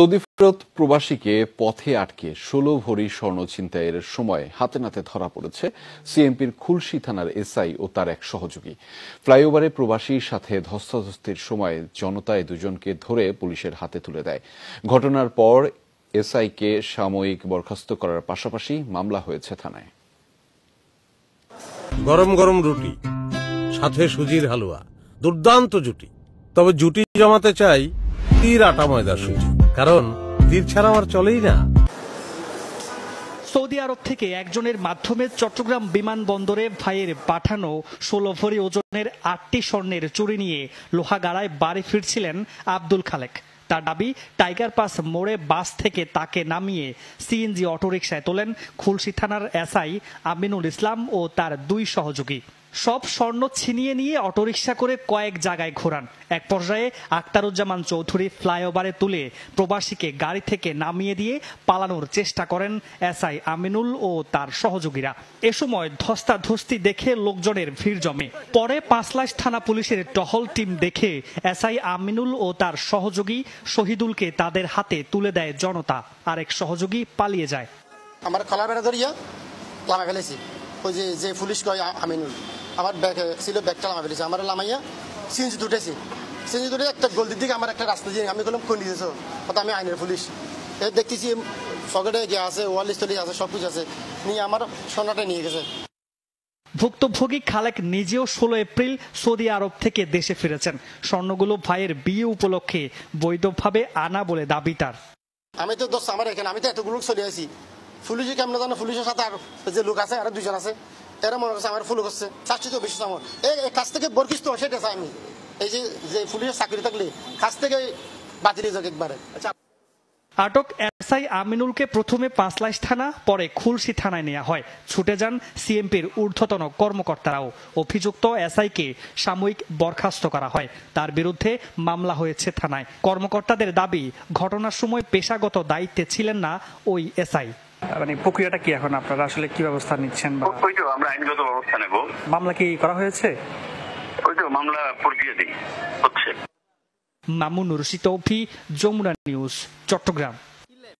তদিফরত প্রবাসীকে পথে আটকে ষোলো ভরি স্বর্ণ ছিনতাইয়ের সময় হাতে নাতে ধরা পড়েছে সিএমপির খুলশি থানার এসআই ও তার এক সহযোগী ফ্লাইওভারে প্রবাসীর সাথে ধস্তাধস্তির সময় জনতায় দুজনকে ধরে পুলিশের হাতে তুলে দেয় ঘটনার পর এসআইকে সাময়িক বরখাস্ত করার পাশাপাশি মামলা হয়েছে থানায় গরম গরম রুটি সাথে সুজির হালুয়া দুর্দান্ত জুটি তবে জুটি জমাতে চাই তীর আটা ময়দা সুজি কারণ দ্বীপ ছাড়া আর চলেই না সৌদি আরব থেকে একজনের মাধ্যমে চট্টগ্রাম বিমানবন্দরে ভাইয়ের পাঠানো ষোলো ভরি ওজনের আটটি স্বর্ণের চুরি নিয়ে লোহাগাড়ায় বাড়ি ফিরছিলেন আব্দুল খালেক তার দাবি টাইগার পাস মোড়ে বাস থেকে তাকে নামিয়ে সিএনজি অটোরিকশায় তোলেন খুলশি থানার এসআই আমিনুল ইসলাম ও তার দুই সহযোগী সব স্বর্ণ ছিনিয়ে নিয়ে অটোরিকশা করে কয়েক জায়গায় ঘোরান এক পর্যায়ে আক্তারুজ্জামান চৌধুরী ফ্লাইওভারে তুলে প্রবাসীকে গাড়ি থেকে নামিয়ে দিয়ে পালানোর চেষ্টা করেন এসআই আমিনুল ও তার সহযোগীরা এ সময় ধস্তাধস্তি দেখে লোকজনের ভিড় জমে পরে পাঁচলাইশ থানা পুলিশের টহল টিম দেখে এসআই আমিনুল ও তার সহযোগী শহীদুলকে তাদের হাতে তুলে দেয় জনতা আরেক সহযোগী পালিয়ে যায় আমার খালা বেড়া ধরিয়া লামা ফেলেছি ওই যে যে পুলিশ কয় আমিনুল আমার ব্যাগ ছিল ব্যাগটা নামা ফেলেছে আমার লামাইয়া সিঞ্জি দুটেছি সিঞ্জি দুটে একটা গলদির দিকে আমার একটা রাস্তা দিয়ে আমি বললাম খুন দিয়েছ অত আমি আইনের পুলিশ এ দেখতেছি পকেটে গিয়ে আছে ওয়াল স্টোরি আছে সব কিছু আছে নিয়ে আমার সোনাটা নিয়ে গেছে ভুক্তভোগী খালেক নিজেও ষোলো এপ্রিল সৌদি আরব থেকে দেশে ফিরেছেন স্বর্ণগুলো ভাইয়ের বিয়ে উপলক্ষে বৈধভাবে আনা বলে দাবি তার আমি তো দোষ আমার এখানে আমি তো এতগুলো চলে আসি পুলিশে কেমন জানো পুলিশের সাথে আর যে লোক আছে আরো দুজন আছে এরা মনে করছে আমার ফুল করছে তো বেশি আমার এই কাছ থেকে বরখিস্ত সেটা চাই আমি এই যে যে চাকরি থাকলে কাছ থেকে বাতিল যাক একবারে আচ্ছা আটক এসআই আমিনুলকে প্রথমে পাঁচলাইশ থানা পরে খুলসি থানায় নেওয়া হয় ছুটে যান সিএমপির ঊর্ধ্বতন কর্মকর্তারাও অভিযুক্ত এসআইকে সাময়িক বরখাস্ত করা হয় তার বিরুদ্ধে মামলা হয়েছে থানায় কর্মকর্তাদের দাবি ঘটনার সময় পেশাগত দায়িত্বে ছিলেন না ওই এসআই মানে প্রক্রিয়াটা কি এখন আপনারা আসলে কি ব্যবস্থা নিচ্ছেন বা আমরা আইনগত ব্যবস্থা নেব মামলা কি করা হয়েছে ওই তো মামলা প্রক্রিয়া হচ্ছে মামুন মামুনুর শীতৌফি যমুনা নিউজ চট্টগ্রাম